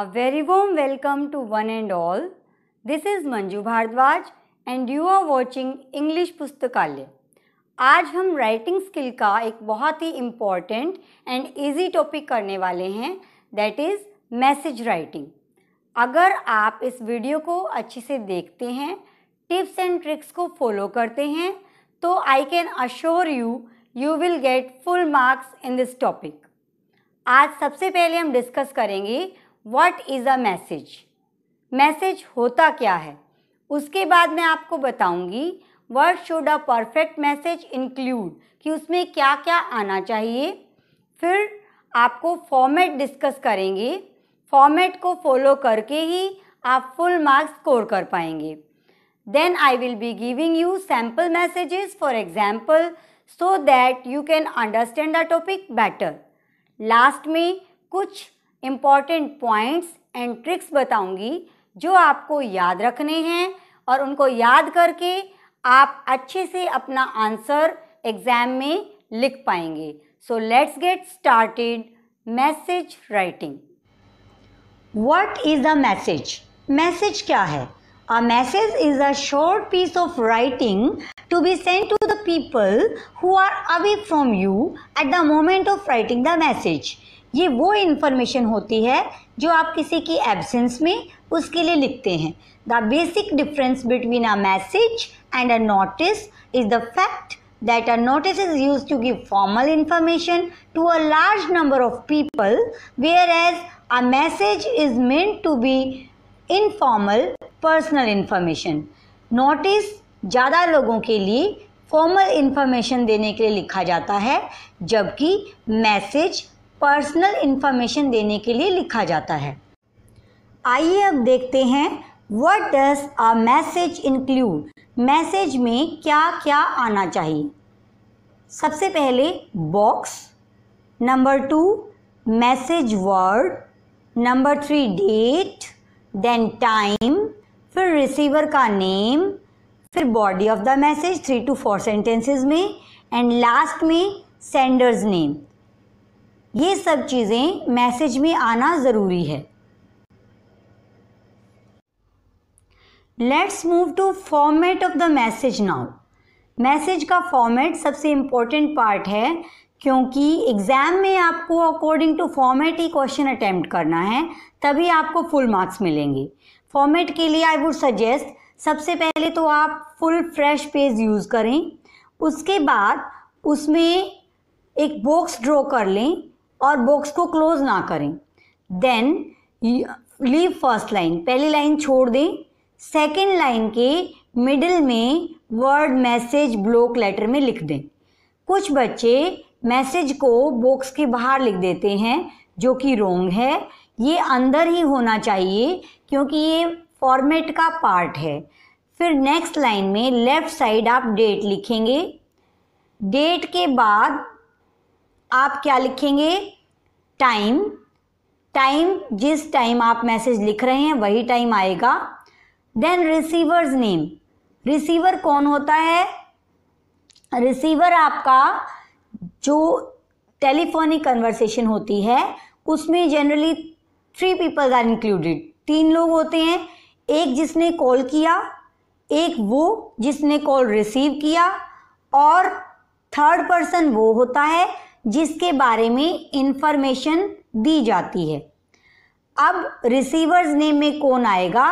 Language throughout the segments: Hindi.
A very warm welcome to one and all. This is Manju Bhardwaj and you are watching English पुस्तकालय आज हम राइटिंग स्किल का एक बहुत ही इम्पॉर्टेंट एंड ईजी टॉपिक करने वाले हैं दैट इज़ मैसेज राइटिंग अगर आप इस वीडियो को अच्छे से देखते हैं टिप्स एंड ट्रिक्स को फॉलो करते हैं तो I can assure you you will get full marks in this topic आज सबसे पहले हम डिस्कस करेंगे what is a message message होता क्या है उसके बाद मैं आपको बताऊंगी what should a perfect message include कि उसमें क्या क्या आना चाहिए फिर आपको फॉर्मेट डिस्कस करेंगे फॉर्मेट को फॉलो करके ही आप फुल मार्क्स स्कोर कर पाएंगे then I will be giving you sample messages for example so that you can understand the topic better last में कुछ इम्पॉर्टेंट पॉइंट्स एंड ट्रिक्स बताऊंगी जो आपको याद रखने हैं और उनको याद करके आप अच्छे से अपना आंसर एग्ज़ाम में लिख पाएंगे so let's get started message writing what is the message message क्या है a message is a short piece of writing to be send to the people who are away from you at the moment of writing the message ये वो इन्फॉर्मेशन होती है जो आप किसी की एबसेंस में उसके लिए लिखते हैं the basic difference between a message and a notice is the fact that a notice is use to give formal information to a large number of people whereas a message is meant to be informal personal information notice ज़्यादा लोगों के लिए फॉर्मल इन्फॉर्मेशन देने के लिए लिखा जाता है जबकि मैसेज पर्सनल इन्फॉर्मेशन देने के लिए लिखा जाता है आइए अब देखते हैं what does a message include message में क्या क्या आना चाहिए सबसे पहले box number two message word number three date then time फिर रिसीवर का नेम फिर body of the message three to four sentences में एंड लास्ट में सेंडर्स नेम ये सब चीज़ें मैसेज में आना ज़रूरी है let's move to format of the message now message का फॉर्मेट सबसे इम्पोर्टेंट पार्ट है क्योंकि एग्ज़ाम में आपको अकॉर्डिंग टू फॉर्मेट ही क्वेश्चन अटैम्प्ट करना है तभी आपको फुल मार्क्स मिलेंगे फॉर्मेट के लिए आई वुड सजेस्ट सबसे पहले तो आप फुल फ्रेश पेज यूज़ करें उसके बाद उसमें एक बॉक्स ड्रॉ कर लें और बॉक्स को क्लोज ना करें देन लीव फर्स्ट लाइन पहली लाइन छोड़ दें सेकेंड लाइन के मिडिल में वर्ड मैसेज ब्लॉक लेटर में लिख दें कुछ बच्चे मैसेज को बॉक्स के बाहर लिख देते हैं जो कि रोंग है ये अंदर ही होना चाहिए क्योंकि ये फॉर्मेट का पार्ट है फिर नेक्स्ट लाइन में लेफ़्ट साइड आप डेट लिखेंगे डेट के बाद आप क्या लिखेंगे टाइम टाइम जिस टाइम आप मैसेज लिख रहे हैं वही टाइम आएगा देन रिसीवर्स नेम रिसीवर कौन होता है रिसीवर आपका जो टेलीफोनिक कन्वर्सेशन होती है उसमें generally three people are included तीन लोग होते हैं एक जिसने कॉल किया एक वो जिसने कॉल रिसीव किया और थर्ड पर्सन वो होता है जिसके बारे में इंफॉर्मेशन दी जाती है अब रिसीवर्स नेम में कौन आएगा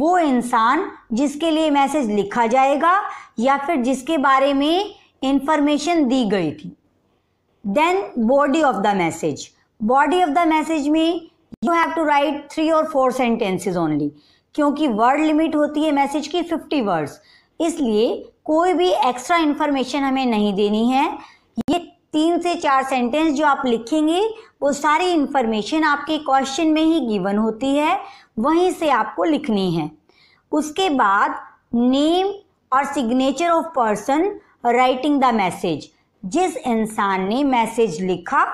वो इंसान जिसके लिए मैसेज लिखा जाएगा या फिर जिसके बारे में इंफॉर्मेशन दी गई थी then body of the message body of the message में you have to write three और फोर सेंटेंसेज ओनली क्योंकि वर्ड लिमिट होती है मैसेज की फिफ्टी वर्ड्स इसलिए कोई भी एक्स्ट्रा इंफॉर्मेशन हमें नहीं देनी है ये तीन से चार सेंटेंस जो आप लिखेंगे वो सारी इन्फॉर्मेशन आपके क्वेश्चन में ही गिवन होती है वहीं से आपको लिखनी है उसके बाद नेम और signature of person writing the message जिस इंसान ने मैसेज लिखा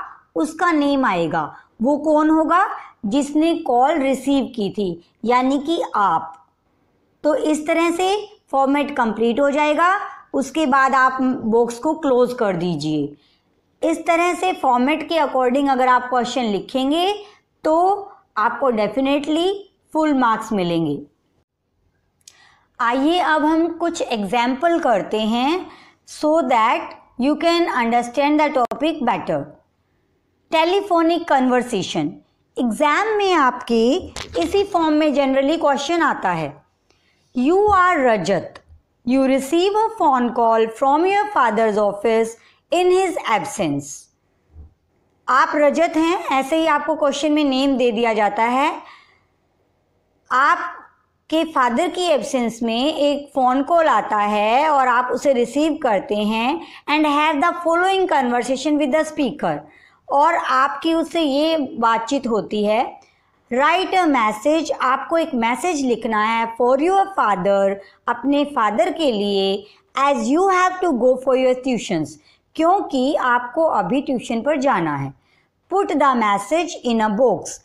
उसका नेम आएगा वो कौन होगा जिसने कॉल रिसीव की थी यानी कि आप तो इस तरह से फॉर्मेट कंप्लीट हो जाएगा उसके बाद आप बॉक्स को क्लोज कर दीजिए इस तरह से फॉर्मेट के अकॉर्डिंग अगर आप क्वेश्चन लिखेंगे तो आपको डेफिनेटली फुल मार्क्स मिलेंगे आइए अब हम कुछ एग्जाम्पल करते हैं so that you can understand the topic better telephonic conversation exam में आपके इसी फॉर्म में जनरली क्वेश्चन आता है you are Rajat you receive a phone call from your father's office in his absence आप रजत हैं ऐसे ही आपको क्वेश्चन में नेम दे दिया जाता है आप के फादर की एब्सेंस में एक फ़ोन कॉल आता है और आप उसे रिसीव करते हैं and have the following conversation with the speaker और आपकी उससे ये बातचीत होती है राइट अ मैसेज आपको एक मैसेज लिखना है फॉर योर फादर अपने फादर के लिए as you have to go for your tuitions क्योंकि आपको अभी ट्यूशन पर जाना है put the message in a box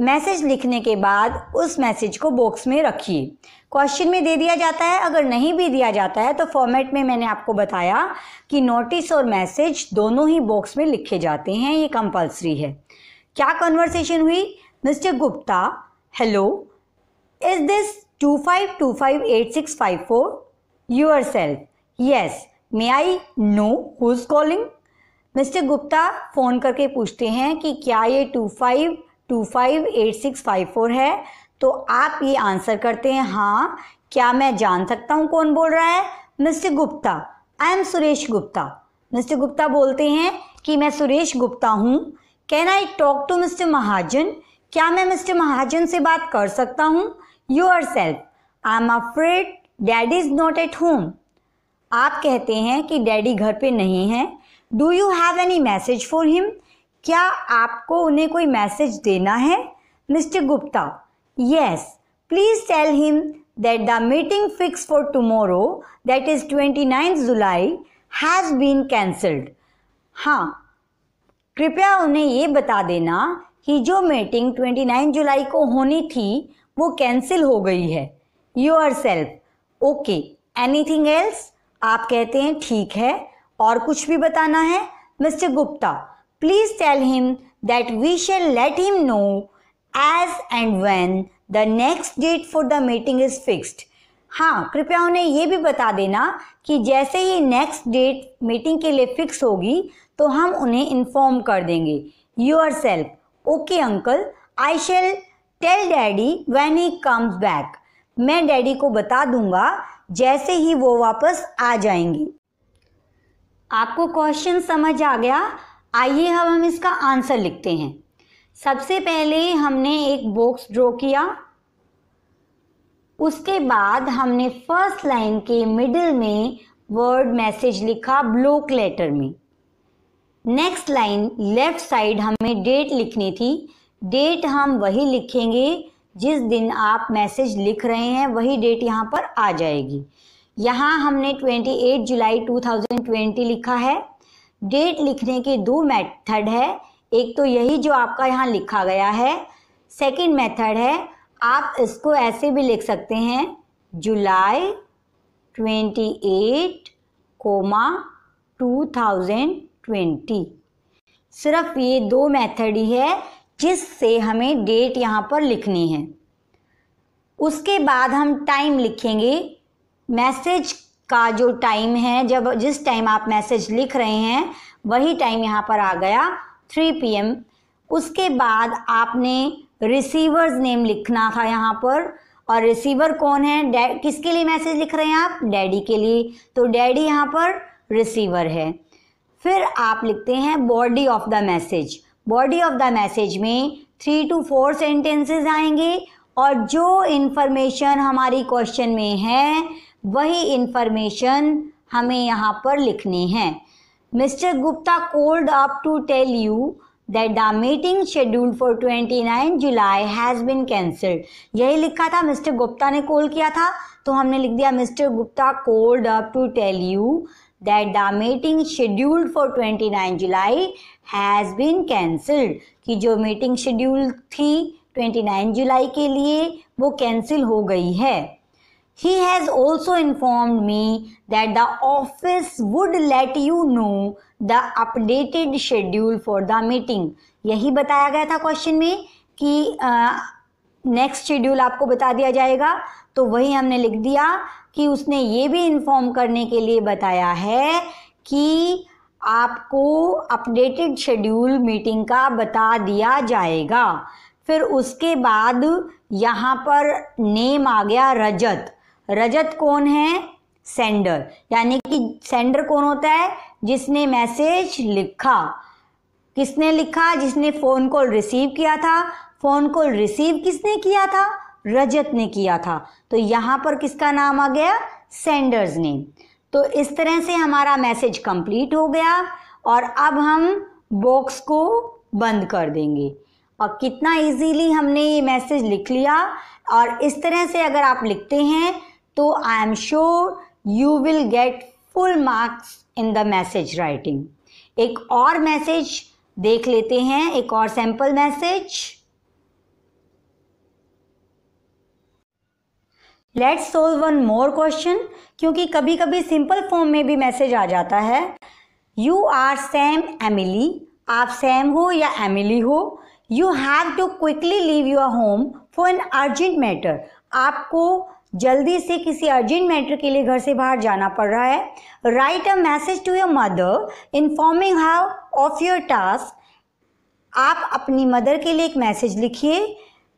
message लिखने के बाद उस मैसेज को बॉक्स में रखिए क्वेश्चन में दे दिया जाता है अगर नहीं भी दिया जाता है तो फॉर्मेट में मैंने आपको बताया कि नोटिस और मैसेज दोनों ही बॉक्स में लिखे जाते हैं ये कंपलसरी है क्या कन्वर्सेशन हुई mister Gupta hello is this two five two five eight six five four yourself yes may I know who is calling mister Gupta phone करके पूछते हैं कि क्या ये two five two five eight six five four है तो आप ये आंसर करते हैं हाँ क्या मैं जान सकता हूँ कौन बोल रहा है mister Gupta I am Suresh Gupta mister Gupta बोलते हैं कि मैं सुरेश गुप्ता हूँ can I talk to mister Mahajan क्या मैं मिस्टर महाजन से बात कर सकता हूँ yourself I am afraid dad is not at home आप कहते हैं कि डैडी घर पे नहीं है do you have any message for him क्या आपको उन्हें कोई मैसेज देना है mister Gupta yes please tell him that the meeting fix for tomorrow that is twenty ninth July has been cancelled हाँ कृपया उन्हें ये बता देना कि जो मीटिंग ट्वेंटी नाइन्थ जुलाई को होनी थी वो कैंसिल हो गई है yourself okay anything else आप कहते हैं ठीक है और कुछ भी बताना है mister Gupta please tell him that we shall let him know as and when the next date for the meeting is fixed हाँ कृपया उन्हें ये भी बता देना कि जैसे ही नेक्स्ट डेट मीटिंग के लिए फिक्स होगी तो हम उन्हें इन्फॉर्म कर देंगे yourself okay uncle I shall tell daddy when he comes back मैं डैडी को बता दूंगा जैसे ही वो वापस आ जाएंगे आपको क्वेश्चन समझ आ गया आइए अब हम इसका आंसर लिखते हैं सबसे पहले हमने एक बॉक्स ड्रॉ किया उसके बाद हमने फर्स्ट लाइन के मिडिल में वर्ड मैसेज लिखा ब्लॉक लेटर में नेक्स्ट लाइन लेफ्ट साइड हमें डेट लिखनी थी डेट हम वही लिखेंगे जिस दिन आप मैसेज लिख रहे हैं वही डेट यहाँ पर आ जाएगी यहाँ हमने 28 जुलाई 2020 लिखा है डेट लिखने के दो मेथड है एक तो यही जो आपका यहाँ लिखा गया है सेकंड मेथड है आप इसको ऐसे भी लिख सकते हैं जुलाई 28 कोमा 2020 सिर्फ ये दो मेथड ही है जिससे हमें डेट यहाँ पर लिखनी है उसके बाद हम टाइम लिखेंगे मैसेज का जो टाइम है जब जिस टाइम आप मैसेज लिख रहे हैं वही टाइम यहाँ पर आ गया 3 पीएम उसके बाद आपने रिसीवर्स नेम लिखना था यहाँ पर और रिसीवर कौन है किसके लिए मैसेज लिख रहे हैं आप डैडी के लिए तो डैडी यहाँ पर रिसीवर है फिर आप लिखते हैं body of the message body of the message में थ्री टू फोर सेंटेंसेस आएंगे और जो इन्फॉर्मेशन हमारी क्वेश्चन में है वही इन्फॉर्मेशन हमें यहाँ पर लिखनी है mister Gupta called up to tell you that the meeting schedule for twenty nine July has been cancelled यही लिखा था मिस्टर गुप्ता ने कॉल किया था तो हमने लिख दिया mister Gupta called up to tell you that the meeting scheduled for 29 July has been cancelled कि जो मीटिंग शेड्यूल थी 29 जुलाई के लिए वो कैंसिल हो गई है he has also informed me that the office would let you know the updated schedule for the meeting यही बताया गया था क्वेश्चन में कि नेक्स्ट uh, शेड्यूल आपको बता दिया जाएगा तो वही हमने लिख दिया कि उसने ये भी इन्फॉर्म करने के लिए बताया है कि आपको अपडेटेड शेड्यूल मीटिंग का बता दिया जाएगा फिर उसके बाद यहाँ पर नेम आ गया रजत रजत कौन है सेंडर यानी कि सेंडर कौन होता है जिसने मैसेज लिखा किसने लिखा जिसने फ़ोन कॉल रिसीव किया था फ़ोन कॉल रिसीव किसने किया था रजत ने किया था तो यहाँ पर किसका नाम आ गया सेंडर्स नेम तो इस तरह से हमारा मैसेज कंप्लीट हो गया और अब हम बॉक्स को बंद कर देंगे और कितना इजीली हमने ये मैसेज लिख लिया और इस तरह से अगर आप लिखते हैं तो I am sure you will get full marks in the message writing एक और मैसेज देख लेते हैं एक और sample message let's solve one more question क्योंकि कभी कभी सिंपल फॉर्म में भी मैसेज आ जाता है यू आर सैम एमिली आप सैम हो या एमिली हो you have to quickly leave your home for an urgent matter आपको जल्दी से किसी अर्जेंट मैटर के लिए घर से बाहर जाना पड़ रहा है write a message to your mother informing how of your task आप अपनी मदर के लिए एक मैसेज लिखिए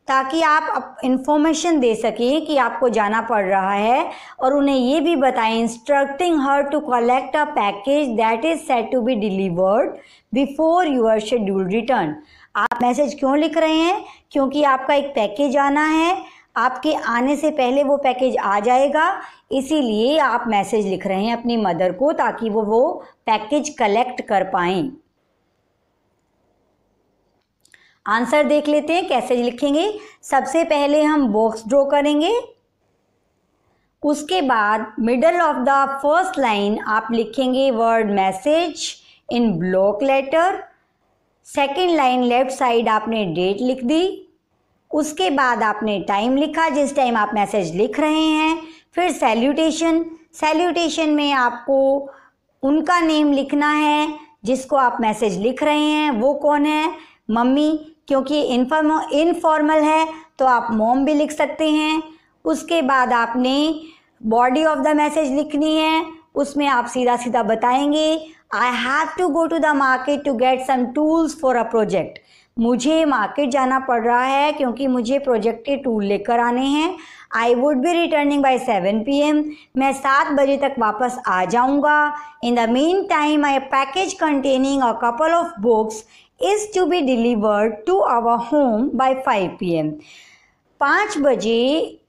ताकि आप इन्फॉर्मेशन दे सकें कि आपको जाना पड़ रहा है और उन्हें ये भी बताएं instructing her to collect a package that is set to be delivered before your schedule return आप मैसेज क्यों लिख रहे हैं क्योंकि आपका एक पैकेज आना है आपके आने से पहले वो पैकेज आ जाएगा इसीलिए आप मैसेज लिख रहे हैं अपनी मदर को ताकि वो वो पैकेज कलेक्ट कर पाएं आंसर देख लेते हैं कैसे लिखेंगे सबसे पहले हम बॉक्स ड्रॉ करेंगे उसके बाद middle of the first line आप लिखेंगे word message in block letter second line left side आपने डेट लिख दी उसके बाद आपने टाइम लिखा जिस टाइम आप मैसेज लिख रहे हैं फिर सैल्यूटेशन सैल्यूटेशन में आपको उनका नेम लिखना है जिसको आप मैसेज लिख रहे हैं वो कौन है मम्मी क्योंकि इनफॉर्मो इनफॉर्मल है तो आप मोम भी लिख सकते हैं उसके बाद आपने बॉडी ऑफ द मैसेज लिखनी है उसमें आप सीधा सीधा बताएंगे I have to go to the market to get some tools for a project मुझे मार्केट जाना पड़ रहा है क्योंकि मुझे प्रोजेक्ट के टूल लेकर आने हैं I would be returning by seven P M मैं सात बजे तक वापस आ जाऊँगा in the meantime I package containing a couple of books is to be delivered to our home by P M पाँच बजे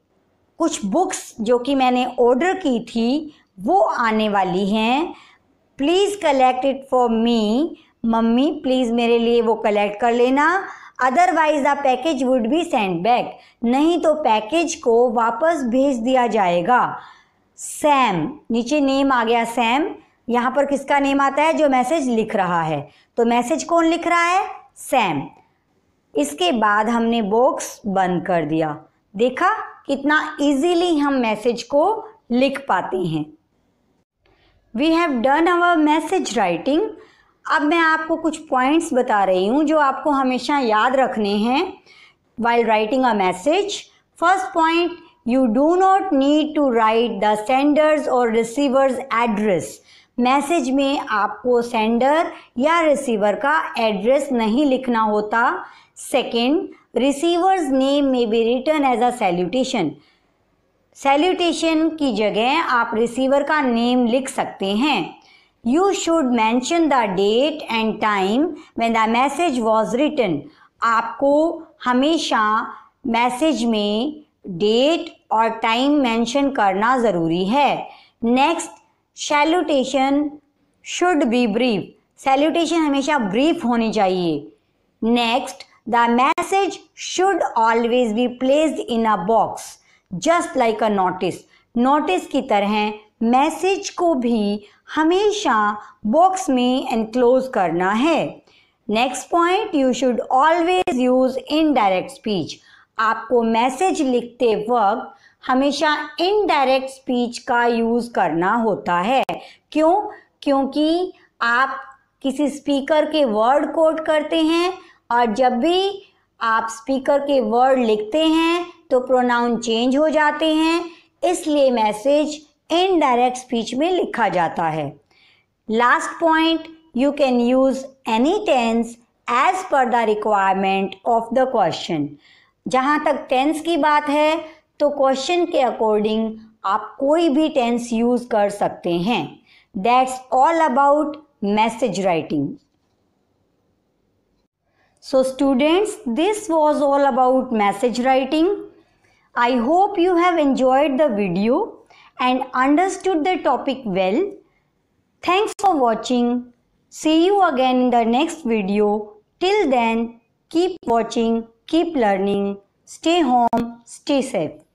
कुछ बुक्स जो कि मैंने ऑर्डर की थी वो आने वाली हैं please collect it for me mummy please मेरे लिए वो कलेक्ट कर लेना otherwise the package would be send back नहीं तो पैकेज को वापस भेज दिया जाएगा सैम नीचे नेम आ गया सैम यहाँ पर किसका नेम आता है जो मैसेज लिख रहा है तो मैसेज कौन लिख रहा है सैम इसके बाद हमने बॉक्स बंद कर दिया देखा कितना इजीली हम मैसेज को लिख पाते हैं we have done our message writing अब मैं आपको कुछ पॉइंट्स बता रही हूँ जो आपको हमेशा याद रखने हैं while writing a message first point you do not need to write the sender's और रिसीवर्स एड्रेस मैसेज में आपको सेंडर या रिसीवर का एड्रेस नहीं लिखना होता second receiver's name may be written as a salutation salutation की जगह आप रिसीवर का नेम लिख सकते हैं you should mention the date and time when the message was written आपको हमेशा मैसेज में डेट और टाइम मैंशन करना ज़रूरी है next salutation should be brief salutation हमेशा ब्रीफ होनी चाहिए next the message should always be placed in a box just like a notice notice की तरह मैसेज को भी हमेशा बॉक्स में एनक्लोज करना है next point you should always use indirect speech आपको मैसेज लिखते वक्त हमेशा इनडायरेक्ट स्पीच का यूज़ करना होता है क्यों क्योंकि आप किसी स्पीकर के वर्ड कोट करते हैं और जब भी आप स्पीकर के वर्ड लिखते हैं तो प्रोनाउन चेंज हो जाते हैं इसलिए मैसेज इनडायरेक्ट स्पीच में लिखा जाता है last point you can use any tense as per the requirement of the question जहाँ तक टेंस की बात है तो क्वेश्चन के अकॉर्डिंग आप कोई भी टेंस यूज कर सकते हैं that's all about message writing so students this was all about message writing I hope you have enjoyed the video and understood the topic well thanks for watching see you again in the next video till then keep watching keep learning stay home stay safe